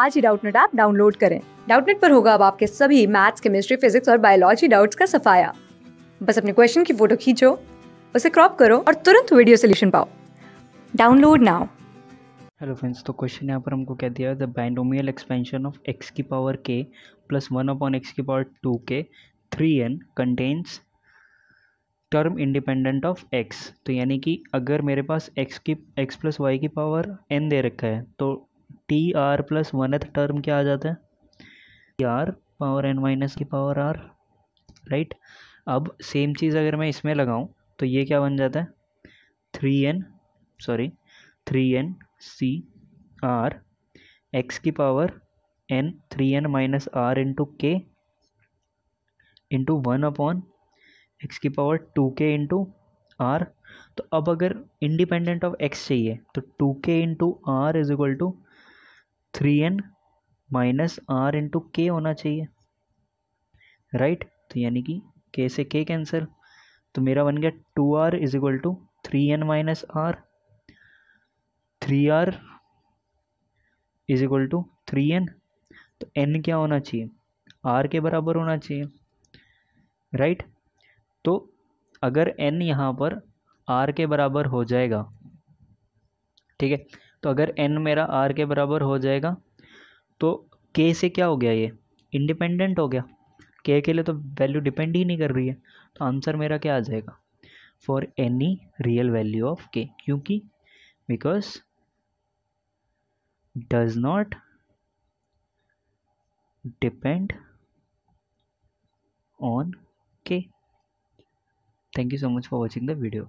आज ही Doubtnut app download करें डाउटनेट पर होगा अब आपके सभी मैथ्स केमिस्ट्री फिजिक्स और बायोलॉजी डाउट्स का सफाया बस अपने क्वेश्चन की फोटो खींचो उसे क्रॉप करो और तुरंत वीडियो सोल्यूशन पाओ डाउनलोड नाउ हेलो फ्रेंड्स तो क्वेश्चन यहाँ पर हमको क्या दिया है the binomial expansion of X की पावर के प्लस वन अपॉन एक्स की power two K three N contains term independent of X तो यानी कि अगर मेरे पास एक्स की एक्स प्लस वाई की पावर एन दे रखा है तो T R plus oneth term क्या आ जाता है T R power N minus की पावर आर राइट अब सेम चीज़ अगर मैं इसमें लगाऊं तो ये क्या बन जाता है three N sorry three N C R X की power N three N minus R into K into one upon X की power two K into R तो अब अगर इंडिपेंडेंट ऑफ एक्स चाहिए तो two K into R is equal to three N minus R into K होना चाहिए right तो यानी कि के से के कैंसिल तो मेरा बन गया two R is equal to three N minus R three R is equal to three N तो एन क्या होना चाहिए आर के बराबर होना चाहिए राइट right? तो अगर एन यहाँ पर आर के बराबर हो जाएगा ठीक है तो अगर एन मेरा आर के बराबर हो जाएगा तो के से क्या हो गया ये इंडिपेंडेंट हो गया के के लिए तो वैल्यू डिपेंड ही नहीं कर रही है तो आंसर मेरा क्या आ जाएगा for any real value of K क्योंकि because does not depend on K thank you so much for watching the video